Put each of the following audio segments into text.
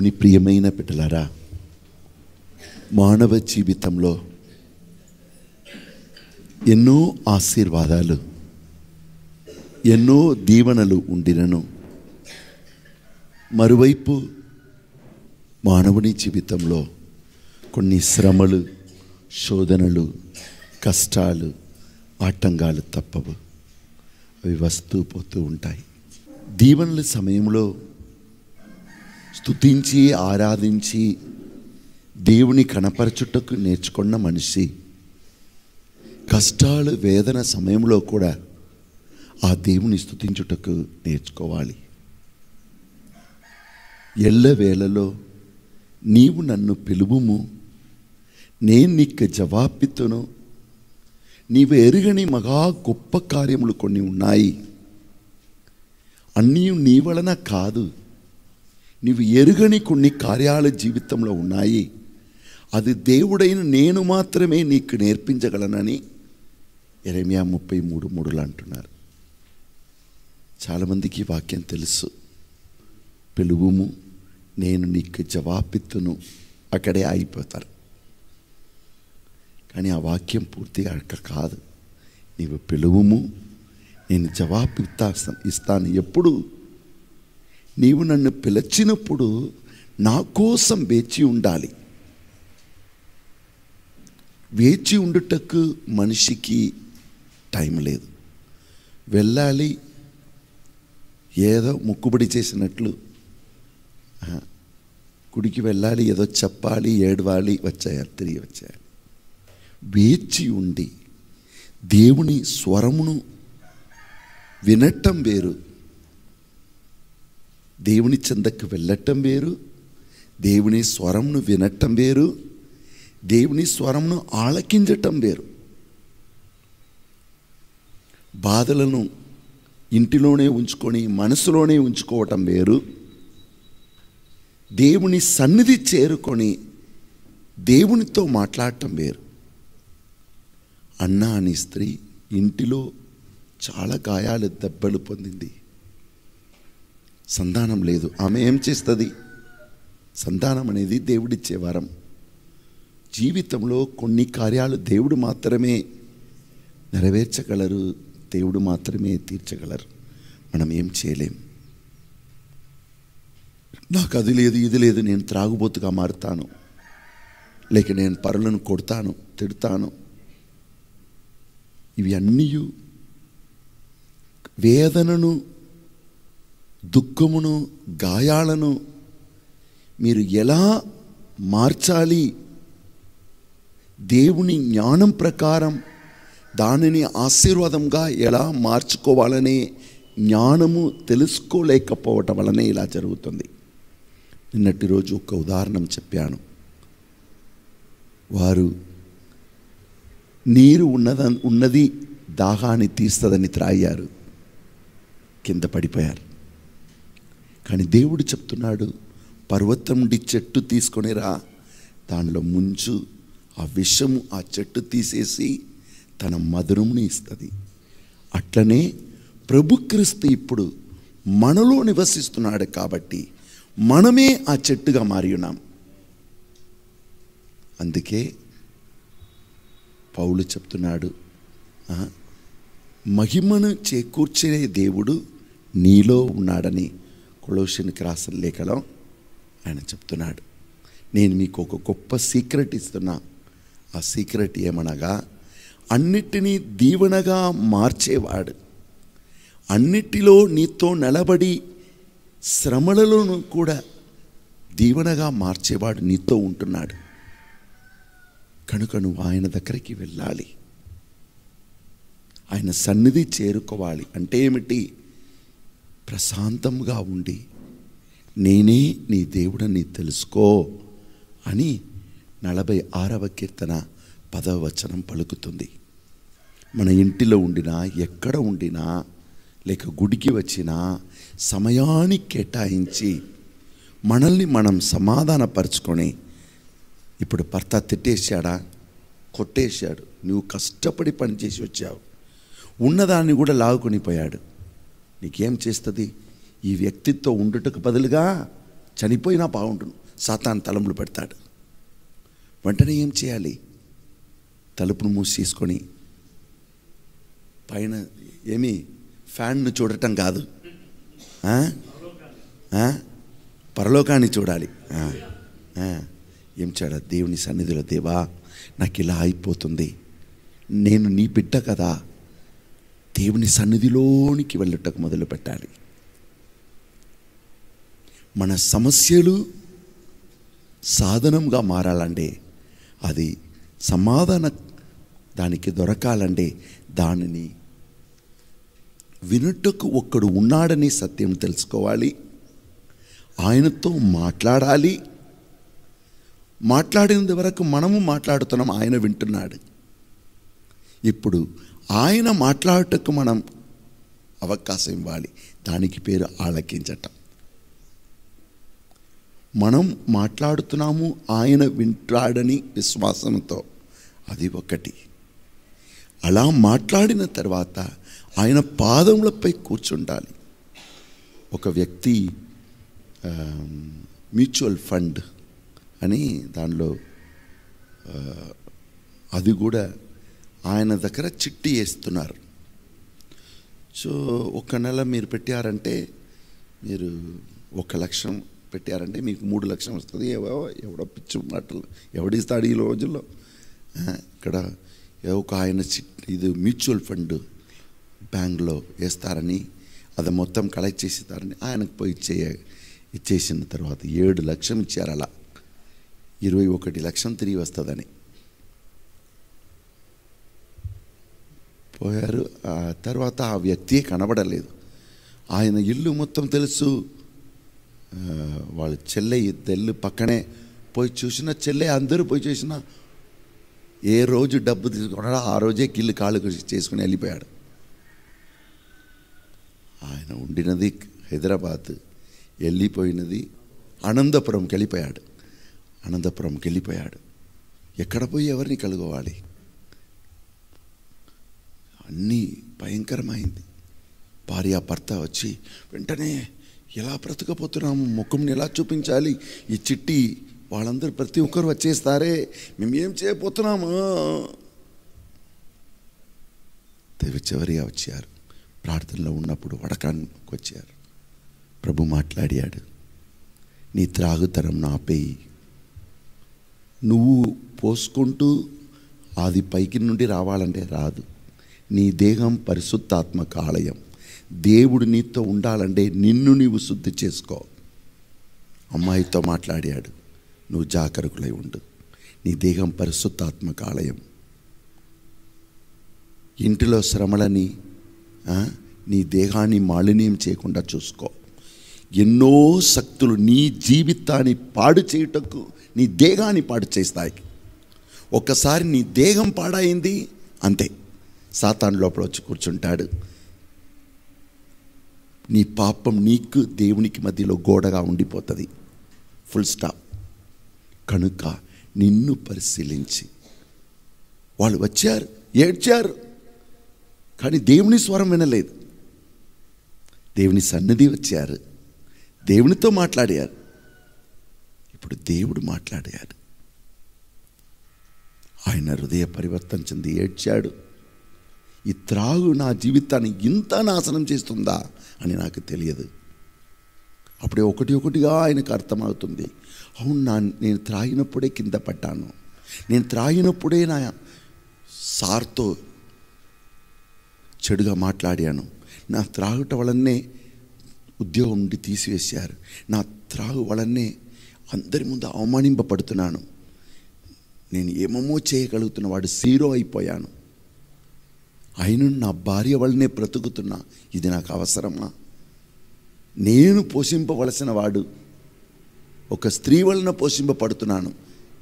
దేవుని ప్రియమైన బిడ్డలారా మానవ జీవితంలో ఎన్నో ఆశీర్వాదాలు ఎన్నో దీవెనలు ఉండినను మరోవైపు మానవుని జీవితంలో కొన్ని శ్రమలు శోధనలు కష్టాలు ఆటంకాలు తప్పవు అవి వస్తూ పోతూ ఉంటాయి దీవెనల సమయంలో స్థుతించి ఆరాధించి దేవుని కనపరచుటకు నేర్చుకున్న మనిషి కష్టాలు వేదన సమయంలో కూడా ఆ దేవుని స్థుతించుటకు నేర్చుకోవాలి ఎల్ల వేళలో నీవు నన్ను పిలువుము నేను నీకు జవాబిత్తును నీవు ఎరుగని మగా గొప్ప కార్యములు కొన్ని ఉన్నాయి అన్నీ నీ వలన కాదు నీవు ఎరుగని కొన్ని కార్యాల జీవితంలో ఉన్నాయి అది దేవుడైన నేను మాత్రమే నీకు నేర్పించగలనని ఎరమియా ముప్పై మూడు మూడులు అంటున్నారు చాలామందికి వాక్యం తెలుసు పిలువుము నేను నీకు జవాబిత్తును అక్కడే ఆగిపోతారు కానీ ఆ వాక్యం పూర్తిగా అక్క కాదు నీవు పిలువుము నేను జవాబు ఇస్తా ఇస్తాను ఎప్పుడు నీవు నన్ను పిలిచినప్పుడు నా కోసం వేచి ఉండాలి వేచి ఉండుటకు మనిషికి టైం లేదు వెళ్ళాలి ఏదో ముక్కుబడి చేసినట్లు గుడికి వెళ్ళాలి ఏదో చెప్పాలి ఏడవాలి వచ్చాయాలి తిరిగి వచ్చేయాలి వేచి ఉండి దేవుని స్వరమును వినటం వేరు దేవుని చెందకు వెళ్ళటం వేరు దేవుని స్వరంను వినటం వేరు దేవుని స్వరంను ఆలకించటం వేరు బాధలను ఇంటిలోనే ఉంచుకొని మనసులోనే ఉంచుకోవటం వేరు దేవుని సన్నిధి చేరుకొని దేవునితో మాట్లాడటం వేరు అన్న అని స్త్రీ ఇంటిలో చాలా గాయాలు దెబ్బలు పొందింది సంతానం లేదు ఆమె ఏం చేస్తుంది సంతానం అనేది దేవుడిచ్చే వరం జీవితంలో కొన్ని కార్యాలు దేవుడు మాత్రమే నెరవేర్చగలరు దేవుడు మాత్రమే తీర్చగలరు మనం ఏం చేయలేం నాకు అది లేదు ఇది లేదు నేను త్రాగుబోతుగా మారుతాను లేక నేను పరులను కొడతాను తిడతాను ఇవి అన్నీ వేదనను దుఃఖమును గాయాలను మీరు ఎలా మార్చాలి దేవుని జ్ఞానం ప్రకారం దానిని ఆశీర్వాదంగా ఎలా మార్చుకోవాలనే జ్ఞానము తెలుసుకోలేకపోవటం వలనే ఇలా జరుగుతుంది నిన్నటి రోజు ఒక ఉదాహరణం చెప్పాను వారు నీరు ఉన్నద ఉన్నది దాహాన్ని తీస్తుందని త్రాగారు కింద పడిపోయారు కానీ దేవుడు చెప్తున్నాడు పర్వతం నుండి చెట్టు తీసుకొని రా దానిలో ముంచు ఆ విషము ఆ చెట్టు తీసేసి తన మధురముని ఇస్తుంది అట్లనే ప్రభుక్రీస్తు ఇప్పుడు మనలో నివసిస్తున్నాడు కాబట్టి మనమే ఆ చెట్టుగా మారి ఉన్నాం అందుకే పౌలు చెప్తున్నాడు మహిమను చేకూర్చే దేవుడు నీలో ఉన్నాడని కొలోషన్కి రాసిన లేఖలో ఆయన చెప్తున్నాడు నేను మీకు ఒక గొప్ప సీక్రెట్ ఇస్తున్నా ఆ సీక్రెట్ ఏమనగా అన్నిటినీ దీవెనగా మార్చేవాడు అన్నిటిలో నీతో నిలబడి శ్రమలలోను కూడా దీవెనగా మార్చేవాడు నీతో ఉంటున్నాడు కనుక నువ్వు ఆయన దగ్గరికి వెళ్ళాలి ఆయన సన్నిధి చేరుకోవాలి అంటే ఏమిటి ప్రశాంతంగా ఉండి నేనే నీ దేవుడని తెలుసుకో అని నలభై ఆరవ కీర్తన పదవ వచనం పలుకుతుంది మన ఇంటిలో ఉండినా ఎక్కడ ఉండినా లేక గుడికి వచ్చినా సమయాన్ని కేటాయించి మనల్ని మనం సమాధానపరచుకొని ఇప్పుడు భర్త తిట్టేశాడా కొట్టేశాడు నువ్వు కష్టపడి పనిచేసి వచ్చావు ఉన్నదాన్ని కూడా లాగుకొని పోయాడు నీకేం చేస్తుంది ఈ వ్యక్తిత్వం ఉండుటకు బదులుగా చనిపోయినా బాగుండును సాతాన్ తలంపులు పెడతాడు వెంటనే ఏం చేయాలి తలుపును తీసుకొని పైన ఏమి ఫ్యాన్ను చూడటం కాదు పరలోకాన్ని చూడాలి ఏం చేయాలి దేవుని సన్నిధిలో దేవా నాకు ఇలా అయిపోతుంది నేను నీ బిడ్డ కదా దేవుని సన్నిధిలోనికి వెళ్ళటకు మొదలు పెట్టాలి మన సమస్యలు సాధనంగా మారాలంటే అది సమాధాన దానికి దొరకాలంటే దానిని వినుటకు ఒక్కడు ఉన్నాడని సత్యం తెలుసుకోవాలి ఆయనతో మాట్లాడాలి మాట్లాడినంత వరకు మనము మాట్లాడుతున్నాం ఆయన వింటున్నాడు ఇప్పుడు ఆయన మాట్లాడటకు మనం అవకాశం ఇవ్వాలి దానికి పేరు ఆలకించటం మనం మాట్లాడుతున్నాము ఆయన వింటాడని విశ్వాసంతో అది ఒకటి అలా మాట్లాడిన తర్వాత ఆయన పాదములపై కూర్చుండాలి ఒక వ్యక్తి మ్యూచువల్ ఫండ్ అని దానిలో అది కూడా ఆయన దగ్గర చిట్టి వేస్తున్నారు సో ఒక నెల మీరు పెట్టారంటే మీరు ఒక లక్షం పెట్టారంటే మీకు మూడు లక్షలు వస్తుంది ఏవో ఎవడో పిచ్చి మాటలు ఎవడిస్తాడు ఈ రోజుల్లో ఇక్కడ ఒక ఆయన ఇది మ్యూచువల్ ఫండ్ బ్యాంక్లో వేస్తారని అది మొత్తం కలెక్ట్ చేసేస్తారని ఆయనకు పోయి ఇచ్చే ఇచ్చేసిన తర్వాత ఏడు లక్షం ఇచ్చారు అలా ఇరవై ఒకటి లక్షం తిరిగి వస్తుందని పోయారు తర్వాత ఆ వ్యక్తి కనబడలేదు ఆయన ఇల్లు మొత్తం తెలుసు వాళ్ళ చెల్లె తెల్లు పక్కనే పోయి చూసిన చెల్లె అందరూ పోయి చూసిన ఏ రోజు డబ్బు తీసుకున్నాడో ఆ రోజే కిల్లు కాళ్ళు చేసుకుని వెళ్ళిపోయాడు ఆయన ఉండినది హైదరాబాద్ వెళ్ళిపోయినది అనంతపురంకి వెళ్ళిపోయాడు అనంతపురంకి వెళ్ళిపోయాడు ఎక్కడ పోయి ఎవరిని కలుగోవాలి అన్నీ భయంకరమైంది భార్య భర్త వచ్చి వెంటనే ఎలా బ్రతకపోతున్నాము ముఖంని ఎలా చూపించాలి ఈ చిట్టి వాళ్ళందరూ ప్రతి ఒక్కరు వచ్చేస్తారే మేము ఏం చేయబోతున్నాము దేవి చివరిగా వచ్చారు ప్రార్థనలో ఉన్నప్పుడు వడకానికి వచ్చారు ప్రభు మాట్లాడాడు నీ త్రాగుతరం నాపేయి నువ్వు పోసుకుంటూ అది పైకి నుండి రావాలంటే రాదు నీ దేహం పరిశుద్ధాత్మక ఆలయం దేవుడు నీతో ఉండాలంటే నిన్ను నీవు శుద్ధి చేసుకో అమ్మాయితో మాట్లాడాడు నువ్వు జాగరకులై ఉండు నీ దేహం పరిశుద్ధాత్మక ఆలయం ఇంటిలో శ్రమలని నీ దేహాన్ని మాలిన్యం చేయకుండా చూసుకో ఎన్నో శక్తులు నీ జీవితాన్ని పాడు చేయుటకు నీ దేహాన్ని పాడు చేస్తాయి ఒక్కసారి నీ దేహం పాడైంది అంతే సాతాన్ లోపల వచ్చి కూర్చుంటాడు నీ పాపం నీకు దేవునికి మధ్యలో గోడగా ఉండిపోతుంది ఫుల్ స్టాప్ కనుక నిన్ను పరిశీలించి వాళ్ళు వచ్చారు ఏడ్చారు కానీ దేవుని స్వరం వినలేదు దేవుని సన్నిధి వచ్చారు దేవునితో మాట్లాడారు ఇప్పుడు దేవుడు మాట్లాడారు ఆయన హృదయ పరివర్తన చెంది ఏడ్చాడు ఈ త్రాగు నా జీవితాన్ని ఇంత నాశనం చేస్తుందా అని నాకు తెలియదు అప్పుడే ఒకటి ఒకటిగా ఆయనకు అర్థమవుతుంది అవును నా నేను త్రాగినప్పుడే కింద పడ్డాను నేను త్రాగినప్పుడే నా సార్తో చెడుగా మాట్లాడాను నా త్రాగుట వలనే ఉద్యోగం నుండి తీసివేశారు నా త్రాగు వలనే అందరి ముందు అవమానింపబడుతున్నాను నేను ఏమేమో చేయగలుగుతున్న వాడు సీరో అయిపోయాను అయిన నా భార్య వల్లనే బ్రతుకుతున్నా ఇది నాకు అవసరమా నేను పోషింపవలసిన వాడు ఒక స్త్రీ వలన పోషింపబడుతున్నాను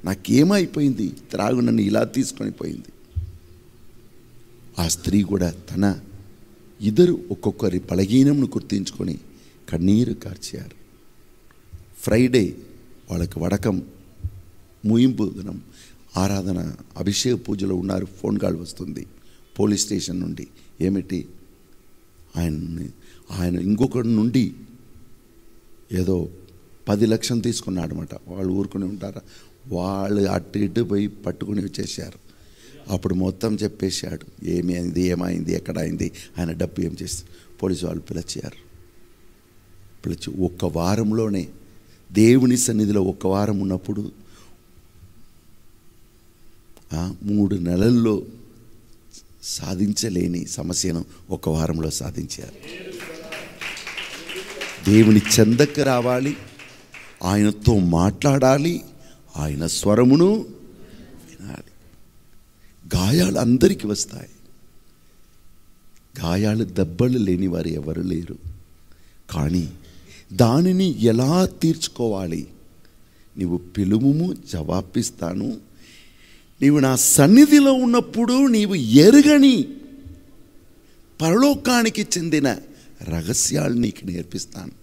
నాకేమైపోయింది త్రాగు నన్ను ఇలా తీసుకొని పోయింది ఆ స్త్రీ కూడా తన ఇద్దరు ఒక్కొక్కరి బలహీనంను గుర్తించుకొని కన్నీరు కార్చారు ఫ్రైడే వాళ్ళకి వడకం ముయింపు దినం ఆరాధన అభిషేక పూజలో ఉన్నారు ఫోన్ కాల్ వస్తుంది పోలీస్ స్టేషన్ నుండి ఏమిటి ఆయన్ని ఆయన ఇంకొకటి నుండి ఏదో పది లక్షలు తీసుకున్నాడు అనమాట వాళ్ళు ఊరుకుని ఉంటారా వాళ్ళు అటు ఇటు పోయి పట్టుకుని వచ్చేసారు అప్పుడు మొత్తం చెప్పేశాడు ఏమి అయింది ఏమైంది ఎక్కడ అయింది ఆయన డబ్బు ఏం చేస్తారు పోలీసు వాళ్ళు పిలిచారు పిలిచి ఒక్క వారంలోనే దేవుని సన్నిధిలో ఒక్క వారం ఉన్నప్పుడు మూడు నెలల్లో సాధించలేని సమస్యను ఒక వారంలో సాధించారు దేవుని చెందకు రావాలి ఆయనతో మాట్లాడాలి ఆయన స్వరమును వినాలి గాయాలు అందరికీ వస్తాయి గాయాలు దెబ్బలు లేని వారు ఎవరు లేరు కానీ దానిని ఎలా తీర్చుకోవాలి నీవు పిలుము జవాబిస్తాను నీవు నా సన్నిధిలో ఉన్నప్పుడు నీవు ఎరుగని పరలోకానికి చెందిన రహస్యాలు నీకు నేర్పిస్తాను